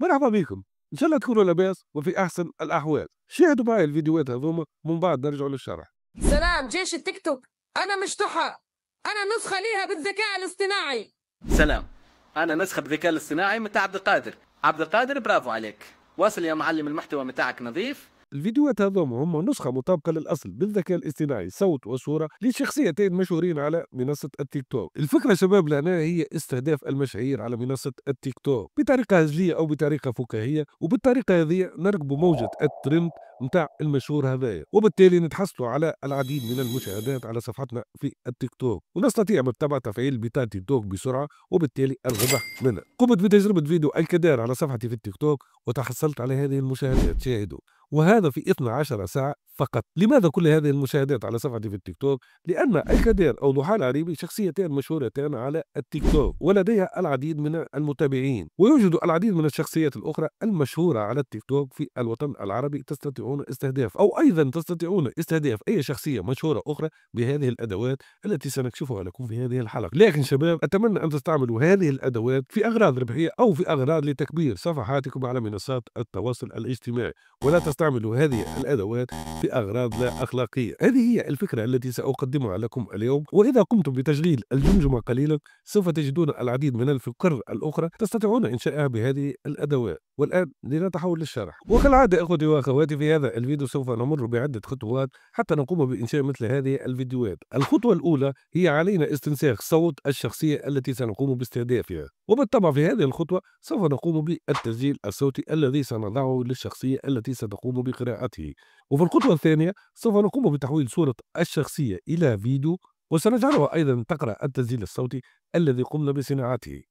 مرحبا بكم ان شاء الله تكونوا لاباس وفي احسن الاحوال شاهدوا معي الفيديوهات هذوما من بعد نرجعوا للشرح سلام جيش التيك توك انا مش تحى انا نسخه ليها بالذكاء الاصطناعي سلام انا نسخه بالذكاء الاصطناعي متاع عبد القادر عبد القادر برافو عليك واصل يا معلم المحتوى متاعك نظيف الفيديوهات هذوما هم نسخة مطابقة للأصل بالذكاء الاصطناعي صوت وصورة لشخصيتين مشهورين على منصة التيك توك الفكرة شباب لنا هي استهداف المشاهير على منصة التيك توك بطريقة هزلية أو بطريقة فكاهية وبالطريقة هذه نركب موجة الترند نتاع المشهور هذايا وبالتالي نتحصلوا على العديد من المشاهدات على صفحتنا في التيك توك ونستطيع بالطبع تفعيل بتاع تيك توك بسرعه وبالتالي الربح منها قمت بتجربه فيديو الكدار على صفحتي في التيك توك وتحصلت على هذه المشاهدات شاهدوا وهذا في 12 ساعة فقط لماذا كل هذه المشاهدات على صفحتي في التيك توك؟ لأن الكدير أو ضحى العريبي شخصيتان مشهورتان على التيك توك ولديها العديد من المتابعين ويوجد العديد من الشخصيات الأخرى المشهورة على التيك توك في الوطن العربي تستطيع تستطيعون استهداف أو أيضا تستطيعون استهداف أي شخصية مشهورة أخرى بهذه الأدوات التي سنكشفها لكم في هذه الحلقة لكن شباب أتمنى أن تستعملوا هذه الأدوات في أغراض ربحية أو في أغراض لتكبير صفحاتكم على منصات التواصل الاجتماعي ولا تستعملوا هذه الأدوات في أغراض لا أخلاقية هذه هي الفكرة التي سأقدمها لكم اليوم وإذا قمتم بتشغيل الجمجمة قليلا سوف تجدون العديد من الفقر الأخرى تستطيعون إنشائها بهذه الأدوات والآن لنتحول للشرح وكالعادة إخوتي وأخواتي في هذا هذا الفيديو سوف نمر بعدة خطوات حتى نقوم بإنشاء مثل هذه الفيديوهات الخطوة الأولى هي علينا استنساخ صوت الشخصية التي سنقوم باستهدافها وبالطبع في هذه الخطوة سوف نقوم بالتسجيل الصوتي الذي سنضعه للشخصية التي ستقوم بقراءته وفي الخطوة الثانية سوف نقوم بتحويل صورة الشخصية إلى فيديو وسنجعلها أيضا تقرأ التسجيل الصوتي الذي قمنا بصناعته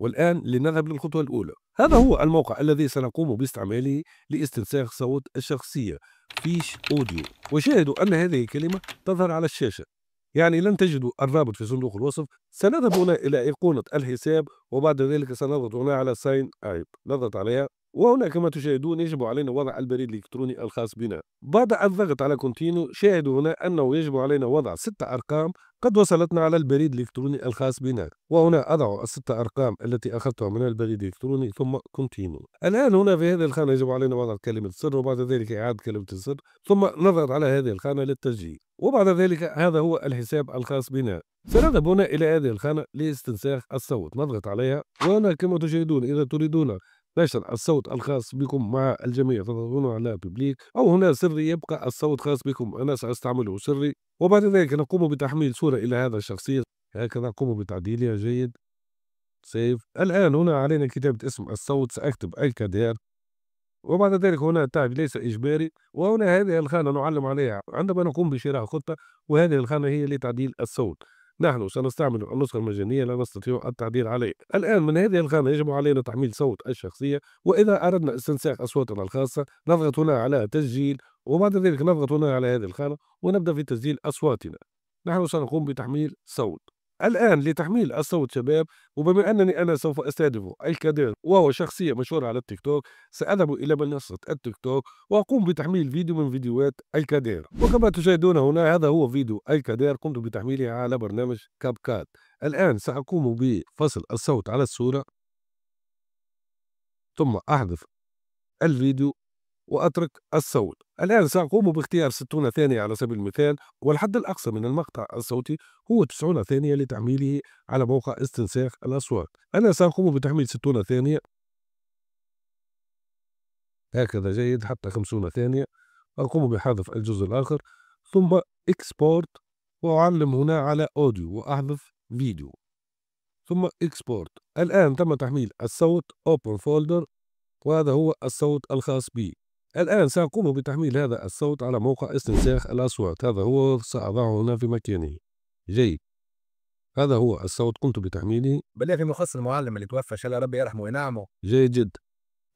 والآن لنذهب للخطوة الأولى هذا هو الموقع الذي سنقوم باستعماله لاستنساخ صوت الشخصية فيش أوديو وشاهدوا أن هذه الكلمة تظهر على الشاشة يعني لن تجدوا الرابط في صندوق الوصف سنذهب هنا إلى أيقونة الحساب وبعد ذلك سنضغط هنا على ساين أيب نضغط عليها وهنا كما تشاهدون يجب علينا وضع البريد الإلكتروني الخاص بنا بعد الضغط على كونتينو شاهدوا هنا أنه يجب علينا وضع 6 أرقام قد وصلتنا على البريد الإلكتروني الخاص بنا وهنا أضع الستة أرقام التي أخذتها من البريد الإلكتروني ثم كونتينو الآن هنا في هذه الخانة يجب علينا وضع كلمة سر وبعد ذلك إعادة كلمة السر ثم نضغط على هذه الخانة للتسجيل وبعد ذلك هذا هو الحساب الخاص بنا سنذهب هنا إلى هذه الخانة لاستنساخ الصوت نضغط عليها وهنا كما تشاهدون إذا تريدون نشر الصوت الخاص بكم مع الجميع تضغطون على ببليك أو هنا سري يبقى الصوت خاص بكم أنا سأستعمله سري وبعد ذلك نقوم بتحميل صورة إلى هذا الشخصية هكذا نقوم بتعديلها جيد سيف الآن هنا علينا كتابة اسم الصوت سأكتب الكادير وبعد ذلك هنا التعب ليس إجباري وهنا هذه الخانة نعلم عليها عندما نقوم بشراء خطة وهذه الخانة هي لتعديل الصوت نحن سنستعمل النسخة المجانية لا نستطيع التعديل عليها. الآن من هذه الخانة يجب علينا تحميل صوت الشخصية وإذا أردنا استنساخ أصواتنا الخاصة نضغط هنا على تسجيل وبعد ذلك نضغط هنا على هذه الخانة ونبدأ في تسجيل أصواتنا. نحن سنقوم بتحميل صوت الآن لتحميل الصوت شباب وبما أنني أنا سوف أستهدف الكادير وهو شخصية مشهورة على التيك توك سأذهب إلى منصة التيك توك وأقوم بتحميل فيديو من فيديوهات الكادير وكما تشاهدون هنا هذا هو فيديو الكادير قمت بتحميله على برنامج كاب كات الآن سأقوم بفصل الصوت على الصورة ثم أحذف الفيديو وأترك الصوت الآن سأقوم باختيار 60 ثانية على سبيل المثال والحد الأقصى من المقطع الصوتي هو 90 ثانية لتحميله على موقع استنساخ الأصوات أنا سأقوم بتحميل 60 ثانية هكذا جيد حتى 50 ثانية أقوم بحذف الجزء الآخر ثم إكسبورت وأعلم هنا على أوديو وأحذف فيديو ثم إكسبورت الآن تم تحميل الصوت أوبن فولدر وهذا هو الصوت الخاص بي الآن سأقوم بتحميل هذا الصوت على موقع استنساخ الأصوات هذا هو سأضعه هنا في مكانه جيد هذا هو الصوت قمت بتحميله بالله في مخص المعلم اللي توفى شاء الله ربي يرحمه وينعمه جيد جدا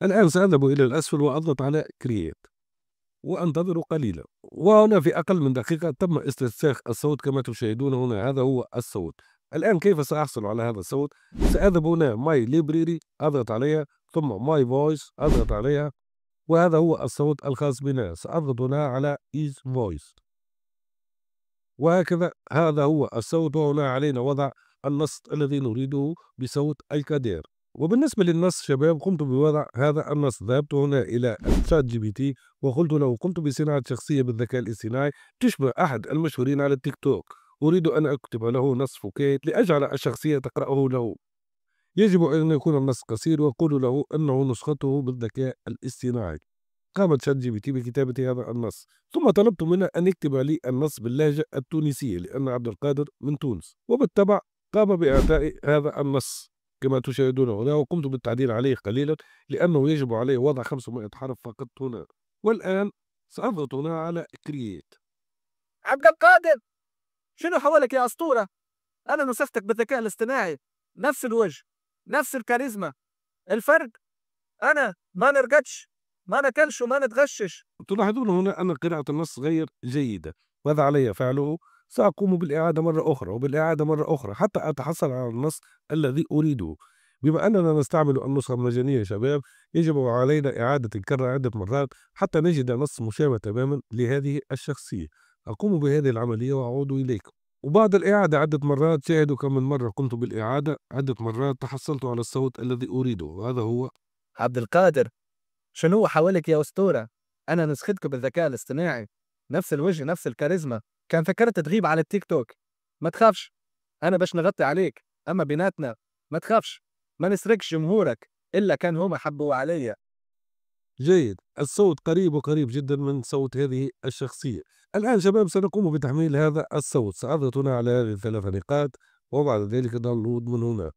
الآن سأذهب إلى الأسفل وأضغط على كرييت وأنتظر قليلا وهنا في أقل من دقيقة تم استنساخ الصوت كما تشاهدون هنا هذا هو الصوت الآن كيف سأحصل على هذا الصوت؟ سأذهب هنا ماي ليبريري أضغط عليها ثم ماي فويس أضغط عليها وهذا هو الصوت الخاص بنا سأضغط هنا على is voice وهكذا هذا هو الصوت وهنا علينا وضع النص الذي نريده بصوت الكادير وبالنسبة للنص شباب قمت بوضع هذا النص ذهبت هنا إلى شات جي بي تي وقلت له قمت بصناعة شخصية بالذكاء الاصطناعي تشبه أحد المشهورين على التيك توك أريد أن أكتب له نص فوكيت لأجعل الشخصية تقرأه له يجب أن يكون النص قصير وقولوا له أنه نسخته بالذكاء الاصطناعي قامت شات جي بي تي بكتابة هذا النص ثم طلبت منه أن يكتب لي النص باللهجة التونسية لأن عبد القادر من تونس وبالطبع قام بإعطاء هذا النص كما تشاهدون هنا وقمت بالتعديل عليه قليلا لأنه يجب عليه وضع 500 حرف فقط هنا والآن سأضغط هنا على كرييت عبد القادر شنو حولك يا أسطورة؟ أنا نسختك بالذكاء الاصطناعي نفس الوجه نفس الكاريزما الفرق انا ما نرقدش ما ناكلش وما نتغشش تلاحظون هنا ان قراءه النص غير جيده ماذا علي فعله ساقوم بالاعاده مره اخرى وبالاعاده مره اخرى حتى اتحصل على النص الذي اريده بما أننا نستعمل النسخة المجانية يا شباب يجب علينا إعادة الكره عدة مرات حتى نجد نص مشابه تماما لهذه الشخصية أقوم بهذه العملية وأعود إليكم وبعد الإعادة عدة مرات شاهدوا كم من مرة قمت بالإعادة عدة مرات تحصلت على الصوت الذي أريده وهذا هو عبد القادر شنو حوالك يا أسطورة أنا نسختك بالذكاء الاصطناعي نفس الوجه نفس الكاريزما كان فكرت تغيب على التيك توك ما تخافش أنا باش نغطي عليك أما بيناتنا ما تخافش ما نسرقش جمهورك إلا كان هما حبوا عليا جيد الصوت قريب وقريب جدا من صوت هذه الشخصية الآن شباب سنقوم بتحميل هذا الصوت سأضغطنا على هذه الثلاث نقاط وبعد ذلك داونلود من هنا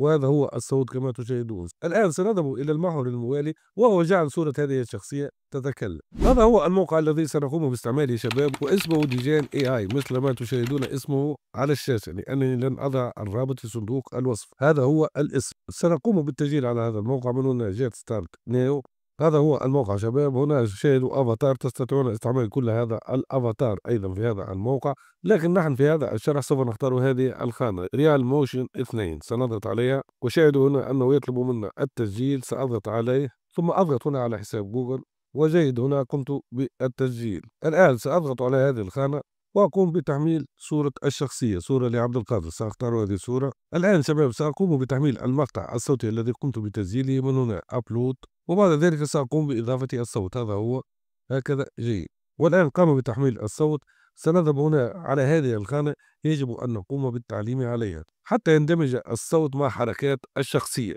وهذا هو الصوت كما تشاهدون الآن سنذهب إلى المحور الموالي وهو جعل صورة هذه الشخصية تتكلم هذا هو الموقع الذي سنقوم باستعماله شباب واسمه ديجان اي اي مثل ما تشاهدون اسمه على الشاشة لأنني لن أضع الرابط في صندوق الوصف هذا هو الاسم سنقوم بالتسجيل على هذا الموقع من هنا جيت ستارت نيو هذا هو الموقع شباب هنا شاهدوا أفاتار تستطيعون استعمال كل هذا الأفاتار أيضا في هذا الموقع لكن نحن في هذا الشرح سوف نختار هذه الخانة ريال موشن 2 سنضغط عليها وشاهدوا هنا أنه يطلب منا التسجيل سأضغط عليه ثم أضغط هنا على حساب جوجل وجيد هنا قمت بالتسجيل الآن سأضغط على هذه الخانة وأقوم بتحميل صورة الشخصية صورة لعبد القادر سأختار هذه الصورة الآن شباب سأقوم بتحميل المقطع الصوتي الذي قمت بتسجيله من هنا أبلود وبعد ذلك سأقوم بإضافة الصوت هذا هو هكذا جيد والآن قام بتحميل الصوت سنذهب هنا على هذه الخانة يجب أن نقوم بالتعليم عليها حتى يندمج الصوت مع حركات الشخصية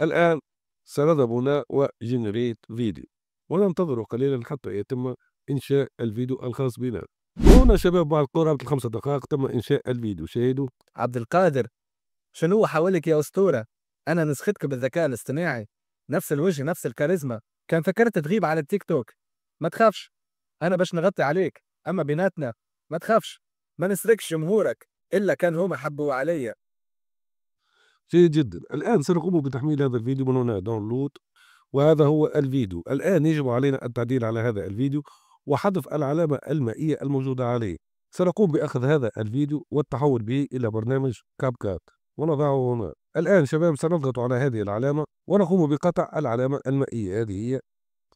الآن سنذهب هنا وجنريت فيديو وننتظر قليلا حتى يتم إنشاء الفيديو الخاص بنا هنا شباب بعد قرابة الخمسة دقائق تم إنشاء الفيديو شاهدوا عبد القادر شنو حوالك يا أسطورة أنا نسختك بالذكاء الاصطناعي نفس الوجه نفس الكاريزما كان فكرت تغيب على التيك توك ما تخافش انا باش نغطي عليك اما بيناتنا ما تخافش ما نسرقش جمهورك الا كان هما حبوا عليا جيد جدا الان سنقوم بتحميل هذا الفيديو من هنا داونلود وهذا هو الفيديو الان يجب علينا التعديل على هذا الفيديو وحذف العلامة المائية الموجودة عليه سنقوم بأخذ هذا الفيديو والتحول به إلى برنامج كاب كات ونضعه هنا الآن شباب سنضغط على هذه العلامة ونقوم بقطع العلامة المائية هذه هي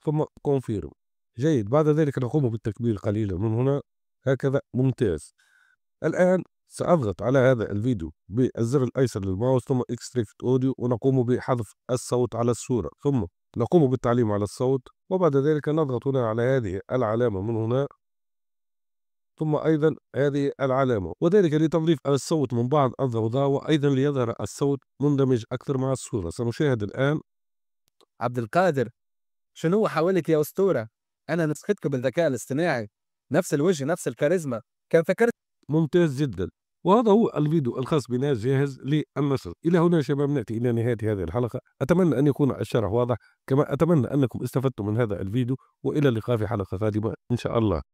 ثم كونفيرم جيد بعد ذلك نقوم بالتكبير قليلا من هنا هكذا ممتاز الآن سأضغط على هذا الفيديو بالزر الأيسر للماوس ثم إكستريكت اوديو ونقوم بحذف الصوت على الصورة ثم نقوم بالتعليم على الصوت وبعد ذلك نضغط هنا على هذه العلامة من هنا ثم أيضا هذه العلامة وذلك لتنظيف الصوت من بعض الضوضاء وأيضا ليظهر الصوت مندمج أكثر مع الصورة سنشاهد الآن عبد القادر شنو حولك يا أسطورة أنا نسختك بالذكاء الاصطناعي نفس الوجه نفس الكاريزما كان فكرت ممتاز جدا وهذا هو الفيديو الخاص بنا جاهز للنشر إلى هنا شباب نأتي إلى نهاية هذه الحلقة أتمنى أن يكون الشرح واضح كما أتمنى أنكم استفدتم من هذا الفيديو وإلى اللقاء في حلقة قادمة إن شاء الله